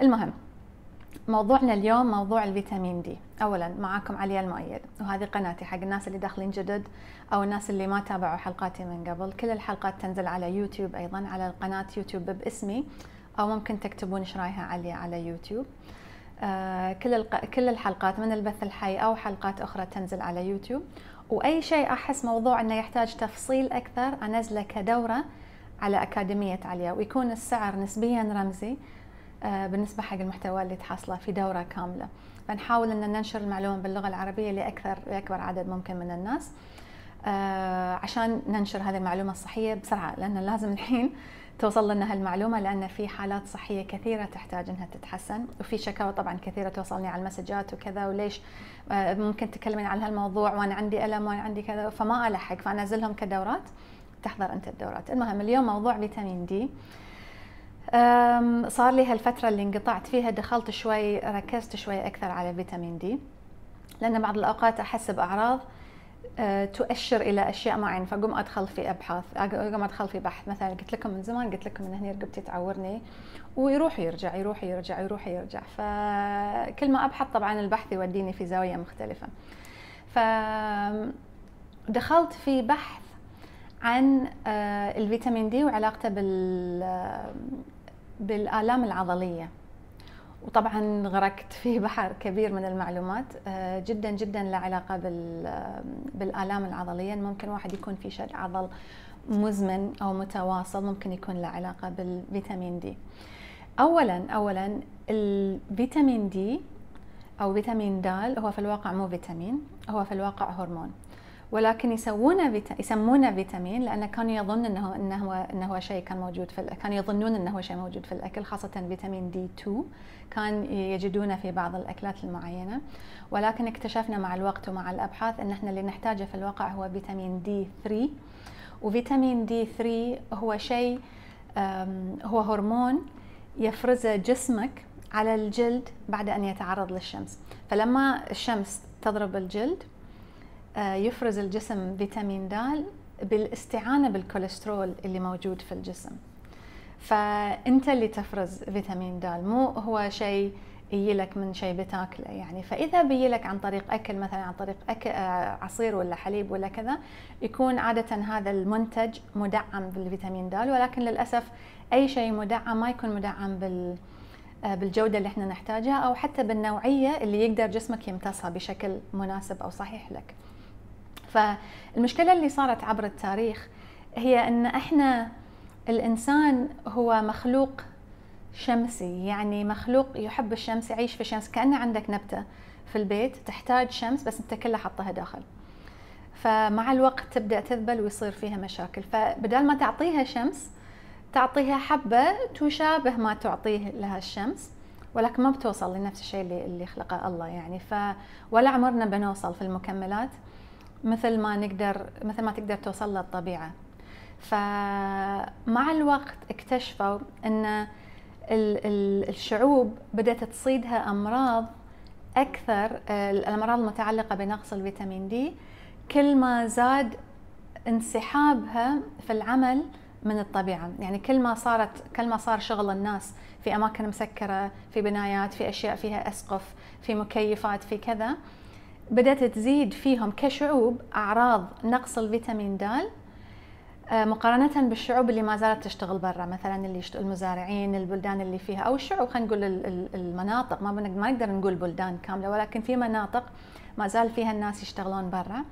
المهم موضوعنا اليوم موضوع الفيتامين دي اولا معاكم عليا المؤيد وهذه قناتي حق الناس اللي داخلين جدد او الناس اللي ما تابعوا حلقاتي من قبل كل الحلقات تنزل على يوتيوب ايضا على القناه يوتيوب باسمي او ممكن تكتبون رايها عليا على يوتيوب آه كل الق... كل الحلقات من البث الحي او حلقات اخرى تنزل على يوتيوب واي شيء احس موضوع انه يحتاج تفصيل اكثر انزله كدوره على اكاديميه عليا ويكون السعر نسبيا رمزي آه، بالنسبة حق المحتوى اللي تحصله في دورة كاملة فنحاول أن ننشر المعلومة باللغة العربية لأكثر لأكبر عدد ممكن من الناس آه، عشان ننشر هذه المعلومة الصحية بسرعة لأن لازم الحين توصل لنا هالمعلومة لأن في حالات صحية كثيرة تحتاج أنها تتحسن وفي شكاوى طبعا كثيرة توصلني على المسجات وكذا وليش آه، ممكن تكلمين عن هالموضوع وأنا عندي ألم وأنا عندي كذا فما ألحق فأنزلهم كدورات تحضر أنت الدورات المهم اليوم موضوع فيتامين دي صار لي هالفتره اللي انقطعت فيها دخلت شوي ركزت شوي اكثر على فيتامين دي لان بعض الاوقات احس باعراض أه، تؤشر الى اشياء معينه فاقوم ادخل في ابحاث اقوم ادخل في بحث مثلا قلت لكم من زمان قلت لكم ان هني رقبتي تعورني ويروح يرجع يروح يرجع يروح يرجع فكل ما ابحث طبعا البحث يوديني في زاويه مختلفه فدخلت في بحث عن أه، الفيتامين دي وعلاقته بال بالآلام العضلية وطبعا غرقت في بحر كبير من المعلومات آه، جدا جدا لا علاقة بالآلام العضلية ممكن واحد يكون في شد عضل مزمن أو متواصل ممكن يكون له علاقة بالفيتامين دي أولا أولا الفيتامين دي أو فيتامين د هو في الواقع مو فيتامين هو في الواقع هرمون ولكن يسوونه يسمونه فيتامين لان كانوا يظن انه انه هو انه هو شيء كان موجود في الأكل. كانوا يظنون انه هو شيء موجود في الاكل خاصه فيتامين دي 2 كان يجدونه في بعض الاكلات المعينه ولكن اكتشفنا مع الوقت ومع الابحاث ان احنا اللي نحتاجه في الواقع هو فيتامين دي 3 وفيتامين دي 3 هو شيء هو هرمون يفرزه جسمك على الجلد بعد ان يتعرض للشمس فلما الشمس تضرب الجلد آه، يفرز الجسم فيتامين د بالاستعانه بالكوليسترول اللي موجود في الجسم فانت اللي تفرز فيتامين د مو هو شيء يجيلك من شيء بتاكله يعني فاذا بيجيلك عن طريق اكل مثلا عن طريق أكل آه، عصير ولا حليب ولا كذا يكون عاده هذا المنتج مدعم بالفيتامين د ولكن للاسف اي شيء مدعم ما يكون مدعم بال آه، بالجوده اللي احنا نحتاجها او حتى بالنوعيه اللي يقدر جسمك يمتصها بشكل مناسب او صحيح لك. فالمشكله اللي صارت عبر التاريخ هي ان احنا الانسان هو مخلوق شمسي يعني مخلوق يحب الشمس يعيش في الشمس كانه عندك نبته في البيت تحتاج شمس بس انت كلها حطها داخل فمع الوقت تبدا تذبل ويصير فيها مشاكل فبدال ما تعطيها شمس تعطيها حبه تشابه ما تعطيه لها الشمس ولكن ما بتوصل لنفس الشيء اللي اللي خلقه الله يعني ف ولا عمرنا بنوصل في المكملات مثل ما نقدر مثل ما تقدر توصل للطبيعه فمع الوقت اكتشفوا ان الشعوب بدات تصيدها امراض اكثر الامراض المتعلقه بنقص الفيتامين دي كل ما زاد انسحابها في العمل من الطبيعه يعني كل ما صارت كل ما صار شغل الناس في اماكن مسكره في بنايات في اشياء فيها اسقف في مكيفات في كذا بدأت تزيد فيهم كشعوب أعراض نقص الفيتامين د آه، مقارنة بالشعوب اللي ما زالت تشتغل برا مثلا اللي يشتغل المزارعين البلدان اللي فيها أو الشعوب خلينا نقول المناطق ما ما نقدر نقول بلدان كاملة ولكن في مناطق ما زال فيها الناس يشتغلون برا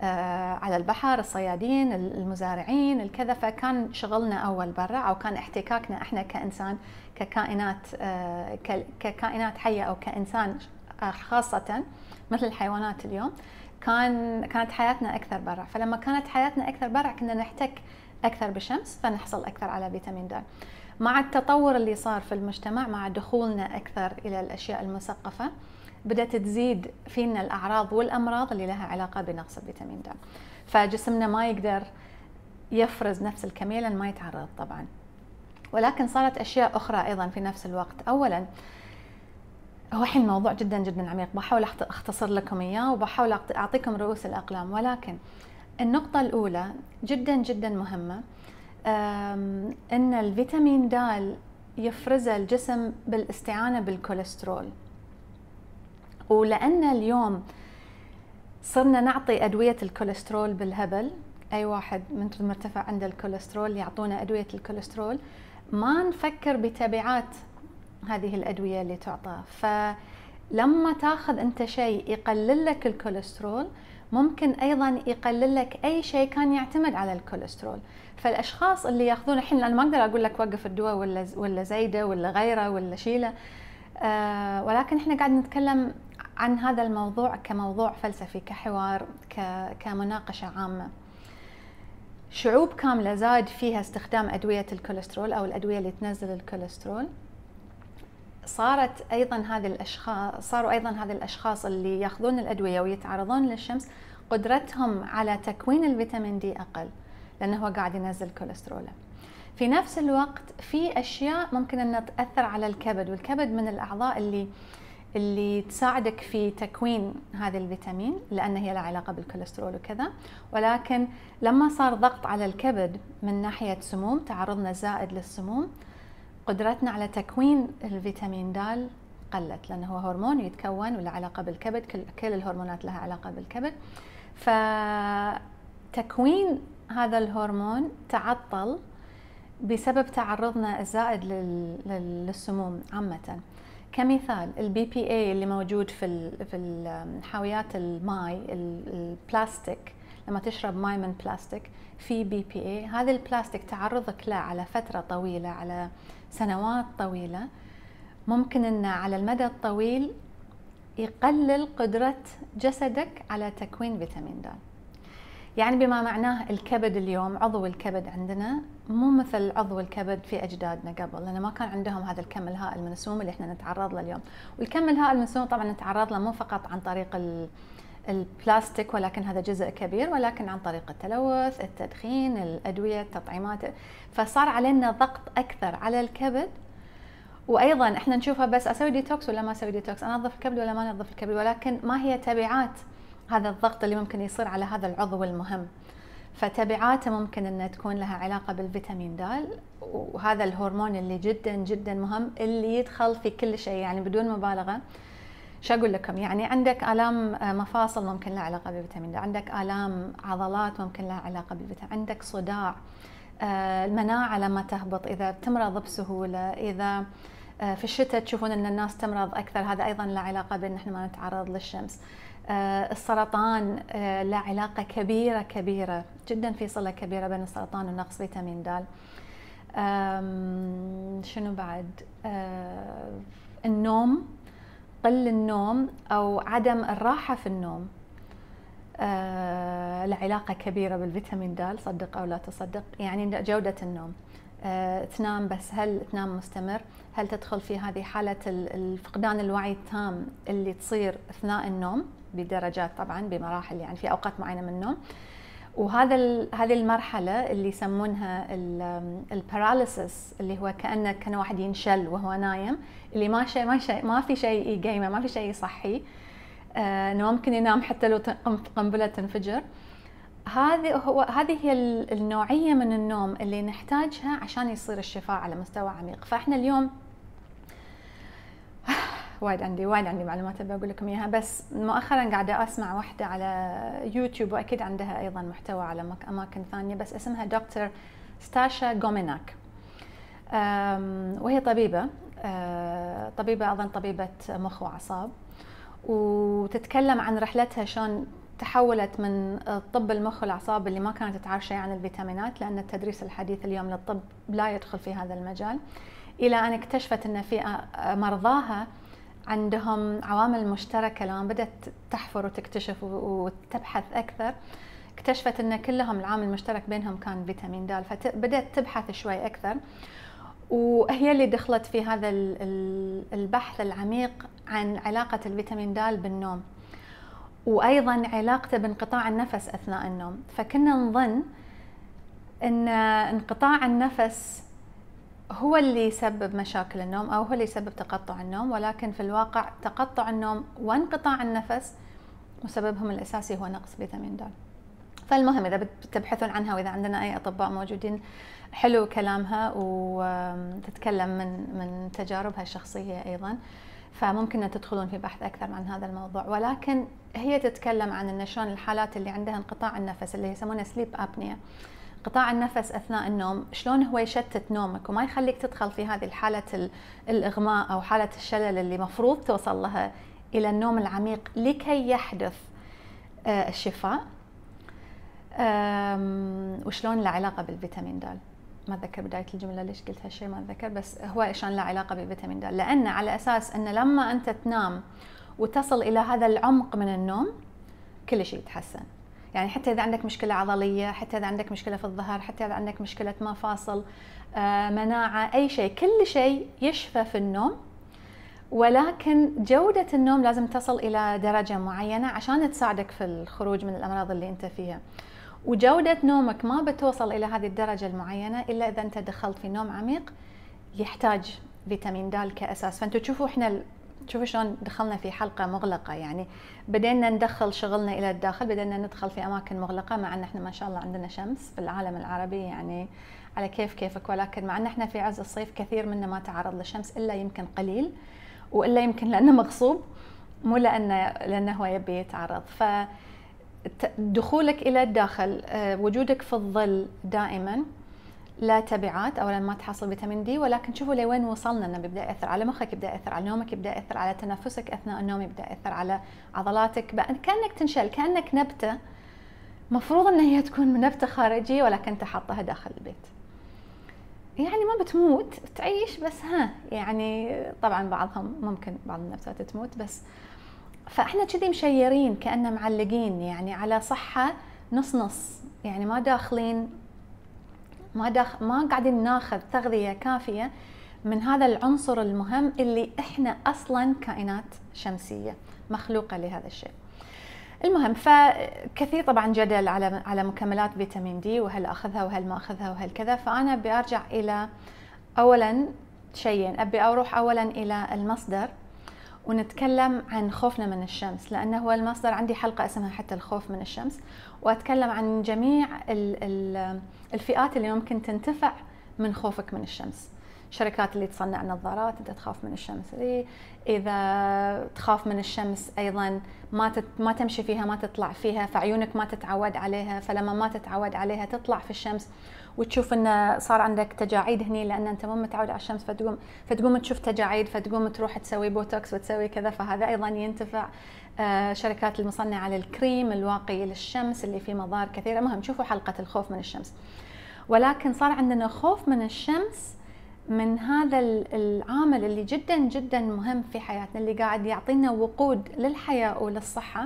آه، على البحر الصيادين المزارعين الكذا فكان شغلنا أول برا أو كان احتكاكنا إحنا كإنسان ككائنات آه، ككائنات حية أو كإنسان خاصة مثل الحيوانات اليوم كان كانت حياتنا اكثر برع فلما كانت حياتنا اكثر برع كنا نحتك اكثر بالشمس فنحصل اكثر على فيتامين د مع التطور اللي صار في المجتمع مع دخولنا اكثر الى الاشياء المثقفه بدات تزيد فينا الاعراض والامراض اللي لها علاقه بنقص الفيتامين د فجسمنا ما يقدر يفرز نفس الكميه لان ما يتعرض طبعا ولكن صارت اشياء اخرى ايضا في نفس الوقت اولا هو الحين الموضوع جدا جدا عميق بحاول اختصر لكم اياه وبحاول اعطيكم رؤوس الاقلام ولكن النقطة الأولى جدا جدا مهمة أن الفيتامين د يفرزه الجسم بالاستعانة بالكوليسترول ولأن اليوم صرنا نعطي أدوية الكوليسترول بالهبل أي واحد من مرتفع عنده الكوليسترول يعطونا أدوية الكوليسترول ما نفكر بتبعات هذه الادويه اللي تعطى فلما تاخذ انت شيء يقلل لك الكوليسترول ممكن ايضا يقلل لك اي شيء كان يعتمد على الكوليسترول فالاشخاص اللي ياخذون الحين انا ما اقدر اقول لك وقف الدواء ولا ولا زايده ولا غيره ولا شيله آه ولكن احنا قاعد نتكلم عن هذا الموضوع كموضوع فلسفي كحوار كمناقشه عامه شعوب كامله زاد فيها استخدام ادويه الكوليسترول او الادويه اللي تنزل الكوليسترول صارت ايضا هذه الاشخاص صاروا ايضا هذه الاشخاص اللي ياخذون الادويه ويتعرضون للشمس قدرتهم على تكوين الفيتامين دي اقل لانه هو قاعد ينزل كوليستروله في نفس الوقت في اشياء ممكن انها تاثر على الكبد والكبد من الاعضاء اللي اللي تساعدك في تكوين هذا الفيتامين لان هي لها علاقه بالكوليسترول وكذا ولكن لما صار ضغط على الكبد من ناحيه سموم تعرضنا زائد للسموم قدرتنا على تكوين الفيتامين د قلت لانه هو هرمون يتكون وله علاقه بالكبد كل, كل الهرمونات لها علاقه بالكبد فتكوين هذا الهرمون تعطل بسبب تعرضنا الزائد للسموم عامه كمثال البي بي اي اللي موجود في في حاويات الماي البلاستيك لما تشرب ماي من بلاستيك في بي بي اي هذا البلاستيك تعرضك له على فترة طويلة على سنوات طويلة ممكن انه على المدى الطويل يقلل قدرة جسدك على تكوين فيتامين د يعني بما معناه الكبد اليوم عضو الكبد عندنا مو مثل عضو الكبد في اجدادنا قبل لان ما كان عندهم هذا الكم الهائل من السموم اللي احنا نتعرض له اليوم والكم الهائل من السموم طبعا نتعرض له مو فقط عن طريق البلاستيك ولكن هذا جزء كبير ولكن عن طريق التلوث التدخين الأدوية التطعيمات فصار علينا ضغط أكثر على الكبد وايضا احنا نشوفها بس اسوي ديتوكس ولا ما اسوي ديتوكس انظف الكبد ولا ما انظف الكبد ولكن ما هي تبعات هذا الضغط اللي ممكن يصير على هذا العضو المهم فتبعاته ممكن انها تكون لها علاقه بالفيتامين د وهذا الهرمون اللي جدا جدا مهم اللي يدخل في كل شيء يعني بدون مبالغه شو اقول لكم يعني عندك الام آه، مفاصل ممكن لها علاقه بالفيتامين د عندك الام عضلات ممكن لها علاقه بالفيتامين عندك صداع آه، المناعه لما تهبط اذا تمرض بسهوله اذا آه، في الشتاء تشوفون ان الناس تمرض اكثر هذا ايضا له علاقه بان احنا ما نتعرض للشمس السرطان له علاقه كبيره كبيره جدا في صله كبيره بين السرطان ونقص فيتامين د شنو بعد النوم قل النوم او عدم الراحه في النوم آه لعلاقه كبيره بالفيتامين د صدق او لا تصدق يعني جوده النوم آه تنام بس هل تنام مستمر هل تدخل في هذه حاله الفقدان الوعي التام اللي تصير اثناء النوم بدرجات طبعا بمراحل يعني في اوقات معينه من النوم وهذا هذه المرحله اللي يسمونها الباراليسيس اللي هو كانه كان واحد ينشل وهو نايم اللي ما شيء ما شيء ما في شيء يقيمه ما في شيء يصحي آه، انه ممكن ينام حتى لو قنبله تنفجر هذه هو هذه هي النوعيه من النوم اللي نحتاجها عشان يصير الشفاء على مستوى عميق فاحنا اليوم وايد عندي وايد عندي معلومات ابي اقول لكم اياها بس مؤخرا قاعده اسمع واحده على يوتيوب واكيد عندها ايضا محتوى على اماكن ثانيه بس اسمها دكتور ستاشا جوميناك وهي طبيبه آه، طبيبه اظن طبيبه مخ واعصاب وتتكلم عن رحلتها شلون تحولت من طب المخ والاعصاب اللي ما كانت تعرف شيء عن الفيتامينات لان التدريس الحديث اليوم للطب لا يدخل في هذا المجال الى ان اكتشفت ان في آه، مرضاها عندهم عوامل مشتركه لما بدات تحفر وتكتشف وتبحث اكثر اكتشفت ان كلهم العامل المشترك بينهم كان فيتامين د فبدات تبحث شوي اكثر وهي اللي دخلت في هذا البحث العميق عن علاقه الفيتامين د بالنوم وايضا علاقته بانقطاع النفس اثناء النوم فكنا نظن ان انقطاع النفس هو اللي يسبب مشاكل النوم او هو اللي يسبب تقطع النوم ولكن في الواقع تقطع النوم وانقطاع النفس مسببهم الاساسي هو نقص فيتامين د فالمهم اذا بتبحثون عنها واذا عندنا اي اطباء موجودين حلو كلامها وتتكلم من من تجاربها الشخصيه ايضا فممكن تدخلون في بحث اكثر عن هذا الموضوع ولكن هي تتكلم عن ان شلون الحالات اللي عندها انقطاع النفس اللي يسمونها سليب ابنيا قطاع النفس اثناء النوم شلون هو يشتت نومك وما يخليك تدخل في هذه الحاله الاغماء او حاله الشلل اللي مفروض توصل لها الى النوم العميق لكي يحدث آه، الشفاء وشلون له علاقه بالفيتامين د ما اتذكر بدايه الجمله ليش قلت هالشيء ما اتذكر بس هو عشان له علاقه بالفيتامين د لان على اساس ان لما انت تنام وتصل الى هذا العمق من النوم كل شيء يتحسن يعني حتى اذا عندك مشكله عضليه حتى اذا عندك مشكله في الظهر حتى اذا عندك مشكله مفاصل آه، مناعه اي شيء كل شيء يشفى في النوم ولكن جودة النوم لازم تصل إلى درجة معينة عشان تساعدك في الخروج من الأمراض اللي أنت فيها وجودة نومك ما بتوصل إلى هذه الدرجة المعينة إلا إذا أنت دخلت في نوم عميق يحتاج فيتامين د كأساس فأنتوا تشوفوا إحنا شوفوا شلون دخلنا في حلقه مغلقه يعني بدينا ندخل شغلنا الى الداخل بدينا ندخل في اماكن مغلقه مع ان احنا ما شاء الله عندنا شمس بالعالم العربي يعني على كيف كيفك ولكن مع ان احنا في عز الصيف كثير منا ما تعرض للشمس الا يمكن قليل والا يمكن لانه مغصوب مو لانه لانه هو يبي يتعرض ف دخولك الى الداخل آه، وجودك في الظل دائما لا تبعات اولا ما تحصل فيتامين دي ولكن شوفوا لوين وصلنا انه بيبدا ياثر على مخك يبدا ياثر على نومك يبدا ياثر على تنفسك اثناء النوم يبدا ياثر على عضلاتك بقى كانك تنشل كانك نبته مفروض ان هي تكون نبته خارجيه ولكن انت حاطها داخل البيت يعني ما بتموت تعيش بس ها يعني طبعا بعضهم ممكن بعض النباتات تموت بس فاحنا كذي مشيرين كأننا معلقين يعني على صحة نص نص يعني ما داخلين ما دخ... ما قاعدين ناخذ تغذيه كافيه من هذا العنصر المهم اللي احنا اصلا كائنات شمسيه مخلوقه لهذا الشيء. المهم فكثير طبعا جدل على على مكملات فيتامين دي وهل اخذها وهل ما اخذها وهل كذا فانا ابي ارجع الى اولا شيئين ابي اروح اولا الى المصدر ونتكلم عن خوفنا من الشمس لأنه هو المصدر عندي حلقة اسمها حتى الخوف من الشمس وأتكلم عن جميع الفئات اللي ممكن تنتفع من خوفك من الشمس الشركات اللي تصنع نظارات انت تخاف من الشمس دي إيه، اذا تخاف من الشمس ايضا ما تت ما تمشي فيها ما تطلع فيها فعيونك ما تتعود عليها فلما ما تتعود عليها تطلع في الشمس وتشوف انه صار عندك تجاعيد هني لان انت مو متعود على الشمس فتقوم فتقوم تشوف تجاعيد فتقوم تروح تسوي بوتوكس وتسوي كذا فهذا ايضا ينتفع آه، شركات المصنعه للكريم الواقي للشمس اللي فيه مضار كثيره مهم شوفوا حلقه الخوف من الشمس ولكن صار عندنا خوف من الشمس من هذا العامل اللي جدا جدا مهم في حياتنا اللي قاعد يعطينا وقود للحياه وللصحه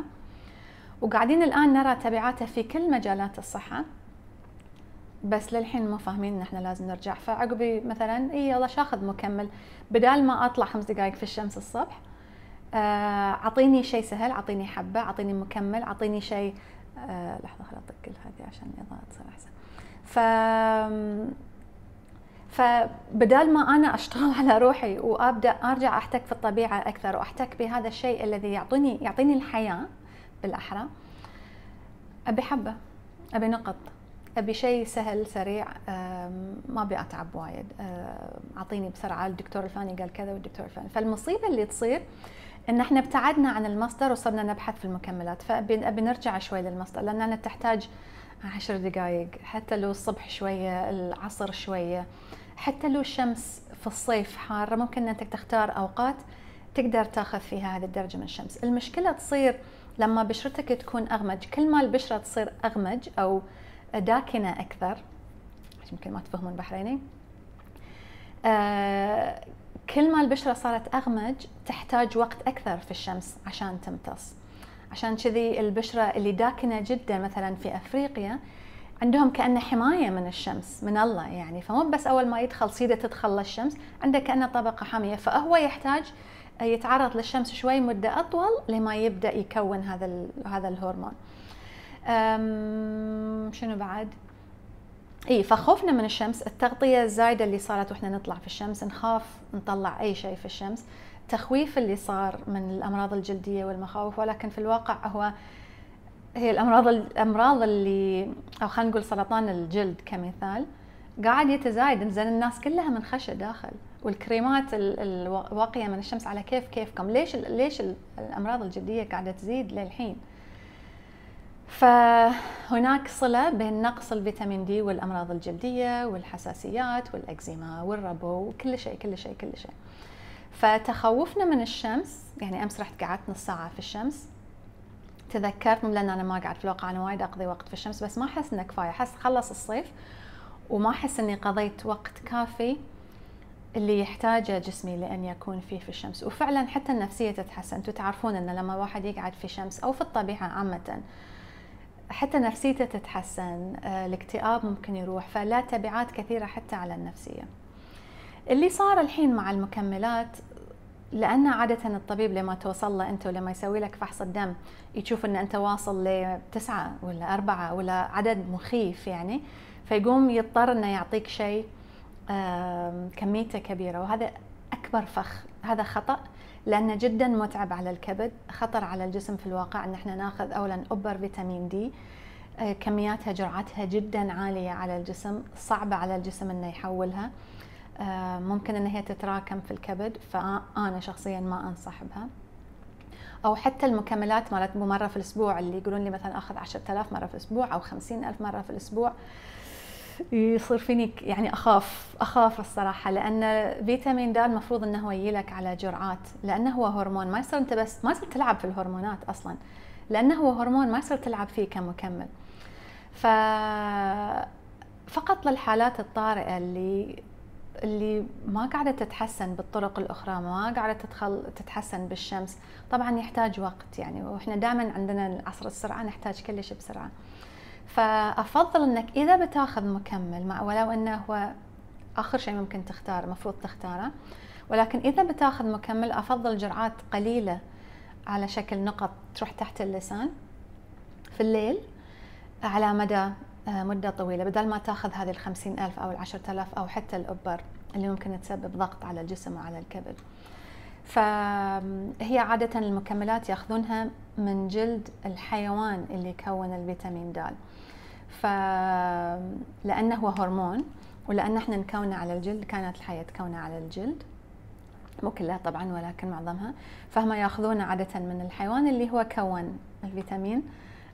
وقاعدين الان نرى تبعاته في كل مجالات الصحه بس للحين ما فاهمين ان احنا لازم نرجع فعقبي مثلا اي يلا شاخذ مكمل بدال ما اطلع خمس دقائق في الشمس الصبح آه، اعطيني شيء سهل اعطيني حبه اعطيني مكمل اعطيني شيء أه لحظه خليني اطق هذه عشان الاضاءه تصير احسن ف فبدال ما انا اشتغل على روحي وابدا ارجع احتك في الطبيعه اكثر واحتك بهذا الشيء الذي يعطيني يعطيني الحياه بالاحرى ابي حبه ابي نقط ابي شيء سهل سريع ما ابي اتعب وايد اعطيني بسرعه الدكتور الفلاني قال كذا والدكتور الفلاني فالمصيبه اللي تصير ان احنا ابتعدنا عن المصدر وصرنا نبحث في المكملات فابي نرجع شوي للمصدر انا تحتاج عشر دقائق حتى لو الصبح شويه العصر شويه حتى لو الشمس في الصيف حاره ممكن انك تختار اوقات تقدر تاخذ فيها هذه الدرجه من الشمس المشكله تصير لما بشرتك تكون اغمج كل ما البشره تصير اغمج او داكنه اكثر يمكن ما تفهمون بحريني آه كل ما البشره صارت اغمج تحتاج وقت اكثر في الشمس عشان تمتص عشان كذي البشره اللي داكنه جدا مثلا في افريقيا عندهم كانه حمايه من الشمس من الله يعني فمو بس اول ما يدخل صيده تدخل للشمس عنده كانه طبقه حاميه فهو يحتاج يتعرض للشمس شوي مده اطول لما يبدا يكون هذا هذا الهرمون. شنو بعد اي فخوفنا من الشمس التغطيه الزايده اللي صارت واحنا نطلع في الشمس نخاف نطلع اي شيء في الشمس تخويف اللي صار من الامراض الجلديه والمخاوف ولكن في الواقع هو هي الامراض الامراض اللي او خلينا نقول سرطان الجلد كمثال قاعد يتزايد زين الناس كلها من خشة داخل والكريمات الواقيه من الشمس على كيف كيفكم ليش ليش الامراض الجلديه قاعده تزيد للحين فهناك صلة بين نقص الفيتامين دي والأمراض الجلدية والحساسيات والأكزيما والربو وكل شيء كل شيء كل شيء فتخوفنا من الشمس يعني أمس رحت قعدت نص ساعة في الشمس تذكرت لان انا ما قعدت في الواقع انا وايد اقضي وقت في الشمس بس ما احس انه كفايه احس خلص الصيف وما احس اني قضيت وقت كافي اللي يحتاجه جسمي لان يكون فيه في الشمس وفعلا حتى النفسيه تتحسن انتم تعرفون ان لما الواحد يقعد في شمس او في الطبيعه عامه حتى نفسيته تتحسن آه، الاكتئاب ممكن يروح فلا تبعات كثيرة حتى على النفسية اللي صار الحين مع المكملات لأن عادة الطبيب لما توصل له أنت ولما يسوي لك فحص الدم يشوف أن أنت واصل لتسعة ولا أربعة ولا عدد مخيف يعني فيقوم يضطر أنه يعطيك شيء كميته كبيرة وهذا أكبر فخ هذا خطأ لانه جدا متعب على الكبد خطر على الجسم في الواقع ان احنا ناخذ اولا اوبر فيتامين دي آه، كمياتها جرعتها جدا عاليه على الجسم صعبه على الجسم انه يحولها آه، ممكن ان هي تتراكم في الكبد فانا شخصيا ما انصح بها او حتى المكملات مالت مره في الاسبوع اللي يقولون لي مثلا اخذ 10000 مره في الاسبوع او 50000 مره في الاسبوع يصير فيني يعني اخاف اخاف الصراحه لان فيتامين د المفروض انه هو يجيلك على جرعات لانه هو هرمون ما يصير انت بس ما يصير تلعب في الهرمونات اصلا لانه هو هرمون ما يصير تلعب فيه كمكمل ف فقط للحالات الطارئه اللي اللي ما قاعدة تتحسن بالطرق الأخرى ما قاعدة تدخل تتحسن بالشمس طبعا يحتاج وقت يعني وإحنا دائما عندنا عصر السرعة نحتاج كل شيء بسرعة فافضل انك اذا بتاخذ مكمل مع ولو انه هو اخر شيء ممكن تختاره المفروض تختاره ولكن اذا بتاخذ مكمل افضل جرعات قليله على شكل نقط تروح تحت اللسان في الليل على مدى آه، مدة طويلة بدل ما تاخذ هذه الخمسين ألف أو العشرة ألاف أو حتى الأبر اللي ممكن تسبب ضغط على الجسم وعلى الكبد فهي عادة المكملات ياخذونها من جلد الحيوان اللي يكون الفيتامين دال فلأنه لانه هو هرمون ولان احنا نكونه على الجلد كانت الحياه تكونه على الجلد مو كلها طبعا ولكن معظمها فهم ياخذونه عاده من الحيوان اللي هو كون الفيتامين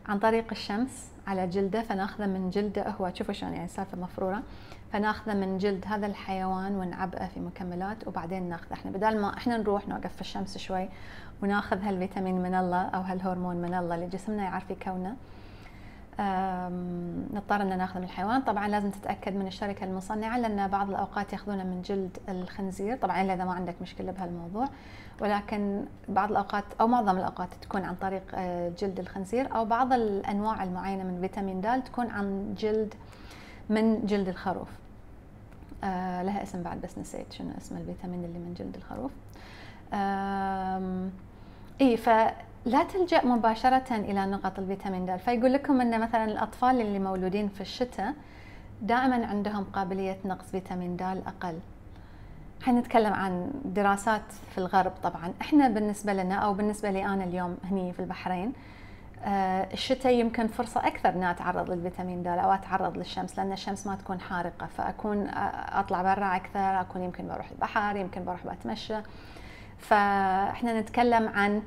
عن طريق الشمس على جلده فناخذه من جلده هو شوفوا شلون يعني سالفه مفروره فناخذه من جلد هذا الحيوان ونعبئه في مكملات وبعدين ناخذه احنا بدل ما احنا نروح نوقف في الشمس شوي وناخذ هالفيتامين من الله او هالهرمون من الله اللي جسمنا يعرف يكونه نضطر ان ناخذه من الحيوان طبعا لازم تتاكد من الشركه المصنعه لان بعض الاوقات ياخذونه من جلد الخنزير طبعا اذا ما عندك مشكله بهالموضوع ولكن بعض الاوقات او معظم الاوقات تكون عن طريق آه، جلد الخنزير او بعض الانواع المعينه من فيتامين د تكون عن جلد من جلد الخروف آه، لها اسم بعد بس نسيت شنو اسم الفيتامين اللي من جلد الخروف اي ف لا تلجا مباشره الى نقط الفيتامين د فيقول لكم ان مثلا الاطفال اللي مولودين في الشتاء دائما عندهم قابليه نقص فيتامين د اقل حنتكلم عن دراسات في الغرب طبعا احنا بالنسبه لنا او بالنسبه لي انا اليوم هني في البحرين آه، الشتاء يمكن فرصة أكثر أن أتعرض للفيتامين د أو أتعرض للشمس لأن الشمس ما تكون حارقة فأكون آه، أطلع برا أكثر أكون يمكن بروح البحر يمكن بروح بتمشى فإحنا نتكلم عن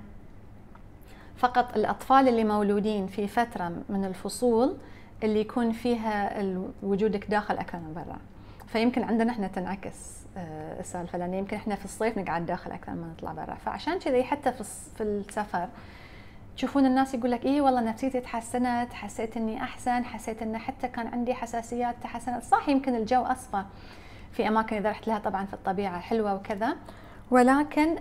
فقط الأطفال اللي مولودين في فترة من الفصول اللي يكون فيها وجودك داخل أكثر من برا فيمكن عندنا احنا تنعكس آه، السالفه لان يمكن احنا في الصيف نقعد داخل اكثر ما نطلع برا فعشان كذي حتى في في السفر تشوفون الناس يقول لك اي والله نفسيتي تحسنت حسيت اني احسن حسيت ان حتى كان عندي حساسيات تحسنت صح يمكن الجو اصفى في اماكن اذا رحت لها طبعا في الطبيعه حلوه وكذا ولكن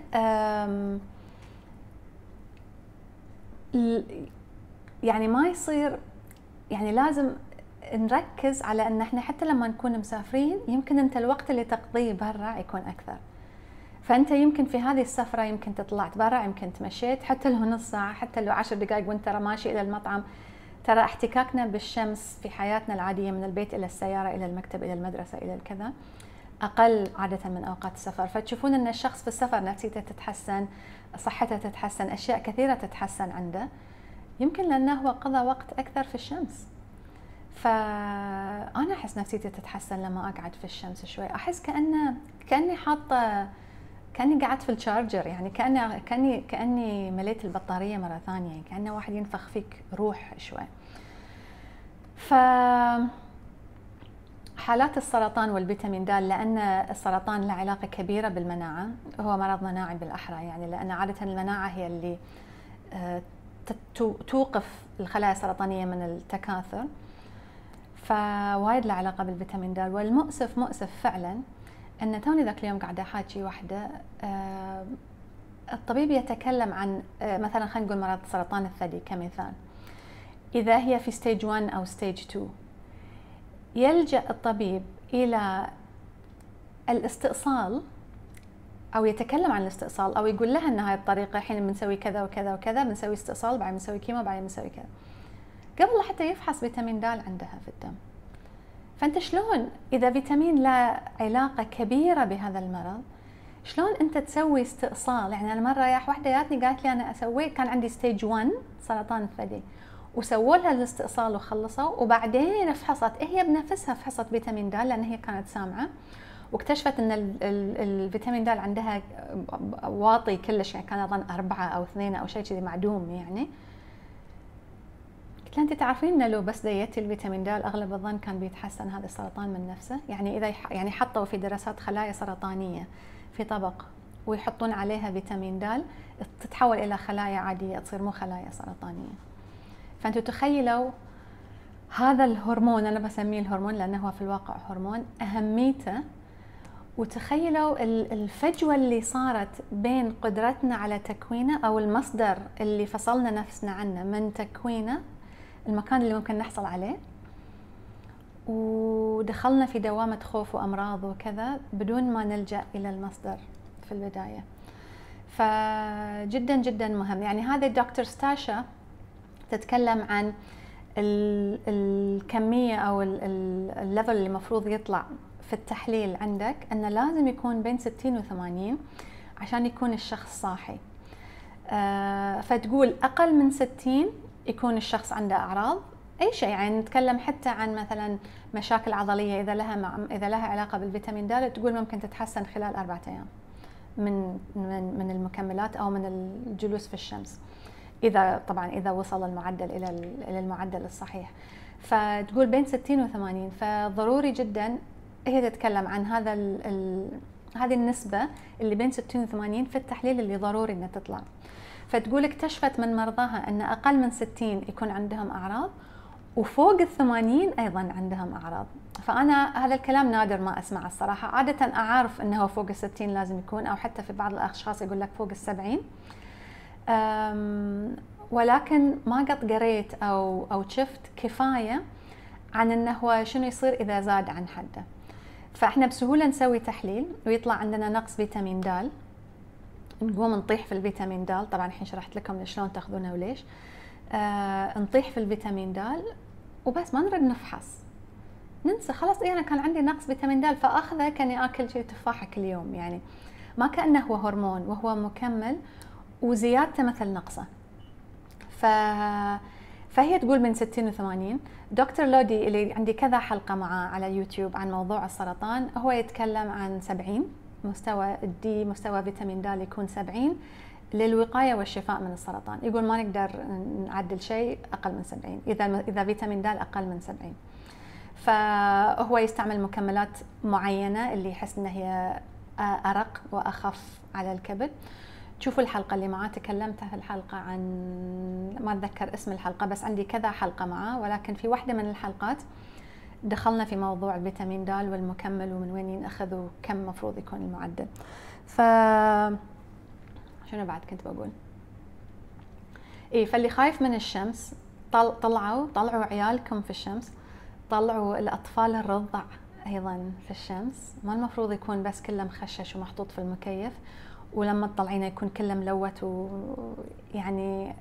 يعني ما يصير يعني لازم نركز على ان احنا حتى لما نكون مسافرين يمكن انت الوقت اللي تقضيه برا يكون اكثر فانت يمكن في هذه السفره يمكن تطلعت برا يمكن تمشيت حتى لو نص ساعه حتى لو عشر دقائق وانت ترى ماشي الى المطعم ترى احتكاكنا بالشمس في حياتنا العاديه من البيت الى السياره الى المكتب الى المدرسه الى الكذا اقل عاده من اوقات السفر فتشوفون ان الشخص في السفر نفسيته تتحسن صحته تتحسن اشياء كثيره تتحسن عنده يمكن لانه هو قضى وقت اكثر في الشمس فانا احس نفسيتي تتحسن لما اقعد في الشمس شوي احس كانه كاني حاطه كاني قعدت في الشارجر يعني كاني كاني كاني مليت البطاريه مره ثانيه يعني كانه واحد ينفخ فيك روح شوي ف حالات السرطان والفيتامين د لان السرطان له علاقه كبيره بالمناعه هو مرض مناعي بالاحرى يعني لان عاده المناعه هي اللي آه، توقف الخلايا السرطانيه من التكاثر فوايد له علاقه بالفيتامين د والمؤسف مؤسف فعلا ان توني ذاك اليوم قاعده احاكي واحده آه، الطبيب يتكلم عن آه، مثلا خلينا نقول مرض سرطان الثدي كمثال اذا هي في ستيج 1 او ستيج 2 يلجأ الطبيب إلى الاستئصال او يتكلم عن الاستئصال او يقول لها ان هاي الطريقه الحين بنسوي كذا وكذا وكذا بنسوي استئصال بعدين بنسوي كيمو بعدين بنسوي كذا قبل حتى يفحص فيتامين د عندها في الدم فانت شلون اذا فيتامين لا علاقه كبيره بهذا المرض شلون انت تسوي استئصال يعني انا مره يا واحده جاتني قالت لي انا اسوي كان عندي ستيج 1 سرطان الثدي وسووا لها الاستئصال وخلصوا وبعدين فحصت هي بنفسها فحصت فيتامين د لان هي كانت سامعه واكتشفت ان الفيتامين د عندها واطي كلش يعني كان اظن اربعه او اثنين او شيء كذي معدوم يعني قلت لها انت تعرفين انه لو بس ديتي الفيتامين د اغلب الظن كان بيتحسن هذا السرطان من نفسه يعني اذا يعني حطوا في دراسات خلايا سرطانيه في طبق ويحطون عليها فيتامين د تتحول الى خلايا عاديه تصير مو خلايا سرطانيه فانتوا تخيلوا هذا الهرمون انا بسميه الهرمون لانه هو في الواقع هرمون اهميته وتخيلوا الفجوه اللي صارت بين قدرتنا على تكوينه او المصدر اللي فصلنا نفسنا عنه من تكوينه المكان اللي ممكن نحصل عليه ودخلنا في دوامة خوف وأمراض وكذا بدون ما نلجأ إلى المصدر في البداية فجدا جدا مهم يعني هذا دكتور ستاشا تتكلم عن الكميه او الليفل اللي المفروض يطلع في التحليل عندك انه لازم يكون بين 60 و 80 عشان يكون الشخص صاحي آه، فتقول اقل من 60 يكون الشخص عنده اعراض اي شيء يعني نتكلم حتى عن مثلا مشاكل عضليه اذا لها مع اذا لها علاقه بالفيتامين د تقول ممكن تتحسن خلال اربعة ايام من من من المكملات او من الجلوس في الشمس. اذا طبعا اذا وصل المعدل الى الى المعدل الصحيح فتقول بين 60 و80 فضروري جدا هي تتكلم عن هذا الـ الـ هذه النسبة اللي بين 60 و 80 في التحليل اللي ضروري انها تطلع. فتقول اكتشفت من مرضاها ان اقل من 60 يكون عندهم اعراض وفوق ال 80 ايضا عندهم اعراض. فانا هذا الكلام نادر ما اسمعه الصراحة، عادة اعرف انه فوق ال 60 لازم يكون او حتى في بعض الاشخاص يقول لك فوق ال 70 ولكن ما قد قريت او او شفت كفايه عن انه هو شنو يصير اذا زاد عن حده فاحنا بسهوله نسوي تحليل ويطلع عندنا نقص فيتامين د نقوم نطيح في الفيتامين د طبعا الحين شرحت لكم شلون تاخذونه وليش آه، نطيح في الفيتامين د وبس ما نرد نفحص ننسى خلاص إيه انا كان عندي نقص فيتامين د فاخذه كاني اكل شيء تفاحه كل يوم يعني ما كانه هو هرمون وهو مكمل وزيادته مثل نقصه ف فهي تقول من 60 و80 دكتور لودي اللي عندي كذا حلقه معاه على يوتيوب عن موضوع السرطان هو يتكلم عن 70 مستوى الدي مستوى فيتامين د يكون 70 للوقايه والشفاء من السرطان يقول ما نقدر نعدل شيء اقل من 70 اذا اذا فيتامين د اقل من 70 فهو يستعمل مكملات معينه اللي يحس انها هي ارق واخف على الكبد شوفوا الحلقه اللي معاه تكلمت في الحلقه عن ما اتذكر اسم الحلقه بس عندي كذا حلقه معاه ولكن في واحده من الحلقات دخلنا في موضوع الفيتامين د والمكمل ومن وين ينأخذ وكم مفروض يكون المعدل ف شنو بعد كنت بقول اي فاللي خايف من الشمس طل... طلعوا طلعوا عيالكم في الشمس طلعوا الاطفال الرضع ايضا في الشمس ما المفروض يكون بس كله مخشش ومحطوط في المكيف ولما تطلعينه يكون كله ملوت ويعني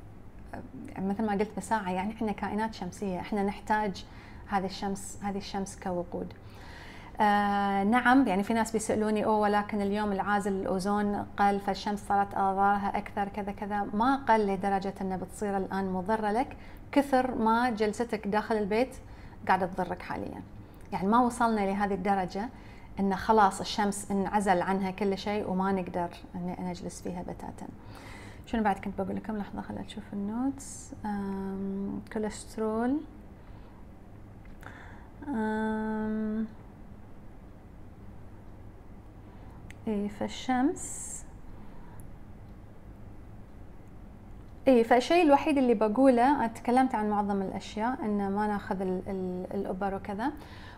مثل ما قلت بساعة يعني احنا كائنات شمسية احنا نحتاج هذه الشمس هذه الشمس كوقود آه نعم يعني في ناس بيسالوني اوه ولكن اليوم العازل الاوزون قل فالشمس صارت اضرارها اكثر كذا كذا ما قل لدرجه انها بتصير الان مضره لك كثر ما جلستك داخل البيت قاعده تضرك حاليا يعني ما وصلنا لهذه الدرجه انه خلاص الشمس انعزل عنها كل شيء وما نقدر اني انا اجلس فيها بتاتا. شنو بعد كنت بقول لكم لحظه خليني اشوف النوتس كوليسترول اي إيه، فالشمس اي فالشيء الوحيد اللي بقوله تكلمت عن معظم الاشياء ان ما ناخذ الابر وكذا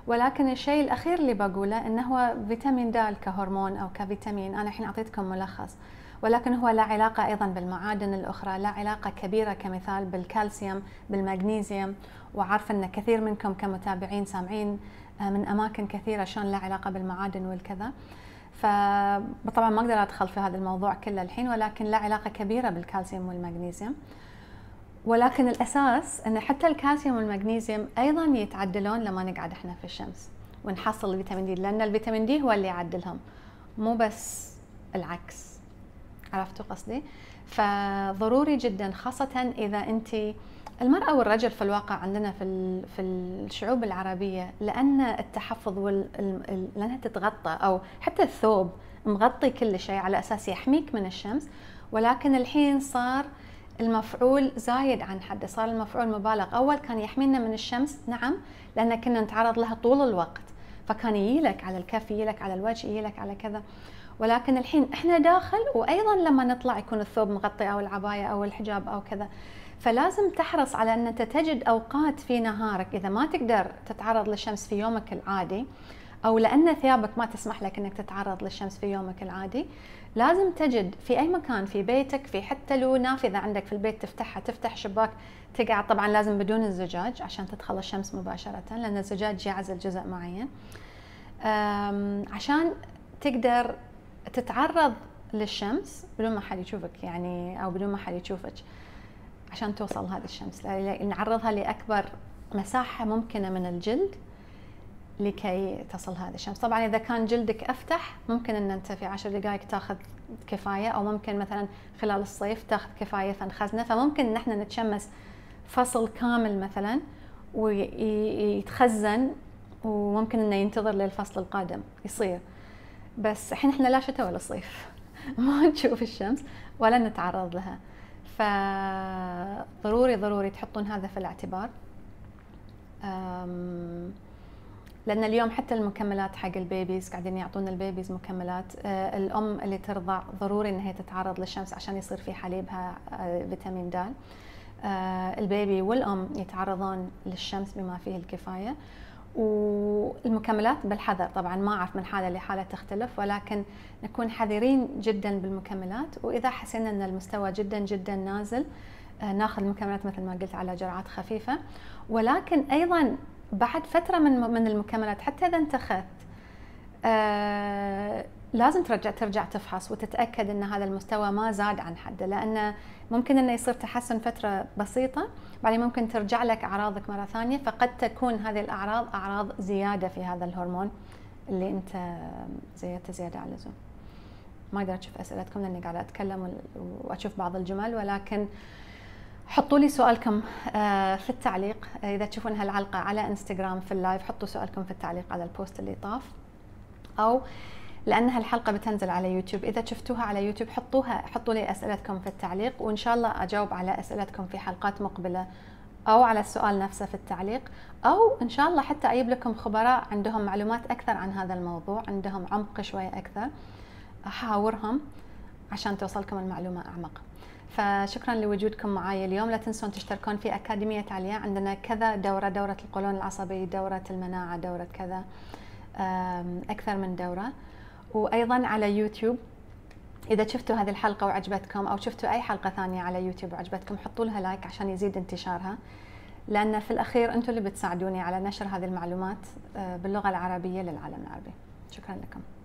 ولكن الشيء الأخير اللي بقوله إنه هو فيتامين د كهرمون أو كفيتامين أنا الحين أعطيتكم ملخص ولكن هو له علاقة أيضا بالمعادن الأخرى له علاقة كبيرة كمثال بالكالسيوم بالمغنيسيوم وعارفة أن كثير منكم كمتابعين سامعين آه، من أماكن كثيرة شلون له علاقة بالمعادن والكذا فطبعا ما اقدر ادخل في هذا الموضوع كله الحين ولكن له علاقه كبيره بالكالسيوم والمغنيسيوم ولكن الاساس ان حتى الكالسيوم والمغنيسيوم ايضا يتعدلون لما نقعد احنا في الشمس ونحصل الفيتامين دي لان الفيتامين دي هو اللي يعدلهم مو بس العكس عرفتوا قصدي فضروري جدا خاصه اذا انت المرأة والرجل في الواقع عندنا في في الشعوب العربية لأن التحفظ لأنها تتغطى أو حتى الثوب مغطي كل شيء على أساس يحميك من الشمس ولكن الحين صار المفعول زايد عن حده صار المفعول مبالغ اول كان يحمينا من الشمس نعم لان كنا نتعرض لها طول الوقت فكان لك على الكف لك على الوجه لك على كذا ولكن الحين احنا داخل وايضا لما نطلع يكون الثوب مغطي او العبايه او الحجاب او كذا فلازم تحرص على ان انت تجد اوقات في نهارك اذا ما تقدر تتعرض للشمس في يومك العادي او لان ثيابك ما تسمح لك انك تتعرض للشمس في يومك العادي لازم تجد في اي مكان في بيتك في حتى لو نافذه عندك في البيت تفتحها تفتح شباك تقعد طبعا لازم بدون الزجاج عشان تدخل الشمس مباشره لان الزجاج يعزل جزء معين عشان تقدر تتعرض للشمس بدون ما حد يشوفك يعني او بدون ما حد يشوفك عشان توصل هذه الشمس نعرضها لاكبر مساحه ممكنه من الجلد لكي تصل هذه الشمس طبعا اذا كان جلدك افتح ممكن ان انت في عشر دقائق تاخذ كفايه او ممكن مثلا خلال الصيف تاخذ كفايه فنخزنه فممكن ان احنا نتشمس فصل كامل مثلا ويتخزن وممكن انه ينتظر للفصل القادم يصير بس الحين احنا لا شتاء ولا صيف ما نشوف الشمس ولا نتعرض لها فضروري ضروري تحطون هذا في الاعتبار لان اليوم حتى المكملات حق البيبيز قاعدين يعطون البيبيز مكملات آه، الام اللي ترضع ضروري انها تتعرض للشمس عشان يصير في حليبها آه، فيتامين د آه، البيبي والام يتعرضون للشمس بما فيه الكفايه والمكملات بالحذر طبعا ما اعرف من حاله لحاله تختلف ولكن نكون حذرين جدا بالمكملات واذا حسينا ان المستوى جدا جدا نازل ناخذ مكملات مثل ما قلت على جرعات خفيفه ولكن ايضا بعد فتره من من المكملات حتى اذا انت اخذت آه، لازم ترجع ترجع تفحص وتتاكد ان هذا المستوى ما زاد عن حده لانه ممكن انه يصير تحسن فتره بسيطه بعدين ممكن ترجع لك اعراضك مره ثانيه فقد تكون هذه الاعراض اعراض زياده في هذا الهرمون اللي انت زيدته زياده عن اللزوم. ما اقدر اشوف اسئلتكم لاني قاعده اتكلم واشوف بعض الجمل ولكن آه حطوا لي سؤالكم آه، في التعليق اذا تشوفون هالعلقه على انستغرام في اللايف حطوا سؤالكم في التعليق على البوست اللي طاف او لان هالحلقه بتنزل على يوتيوب اذا شفتوها على يوتيوب حطوها حطوا لي اسئلتكم في التعليق وان شاء الله اجاوب على اسئلتكم في حلقات مقبله او على السؤال نفسه في التعليق او ان شاء الله حتى اجيب لكم خبراء عندهم معلومات اكثر عن هذا الموضوع عندهم عمق شوي اكثر احاورهم عشان توصلكم المعلومه اعمق فشكرا لوجودكم معي اليوم لا تنسون تشتركون في أكاديمية عليا عندنا كذا دورة دورة القولون العصبي دورة المناعة دورة كذا أكثر من دورة وأيضا على يوتيوب إذا شفتوا هذه الحلقة وعجبتكم أو شفتوا أي حلقة ثانية على يوتيوب وعجبتكم حطوا لها لايك عشان يزيد انتشارها لأن في الأخير أنتم اللي بتساعدوني على نشر هذه المعلومات آه، باللغة العربية للعالم العربي شكرا لكم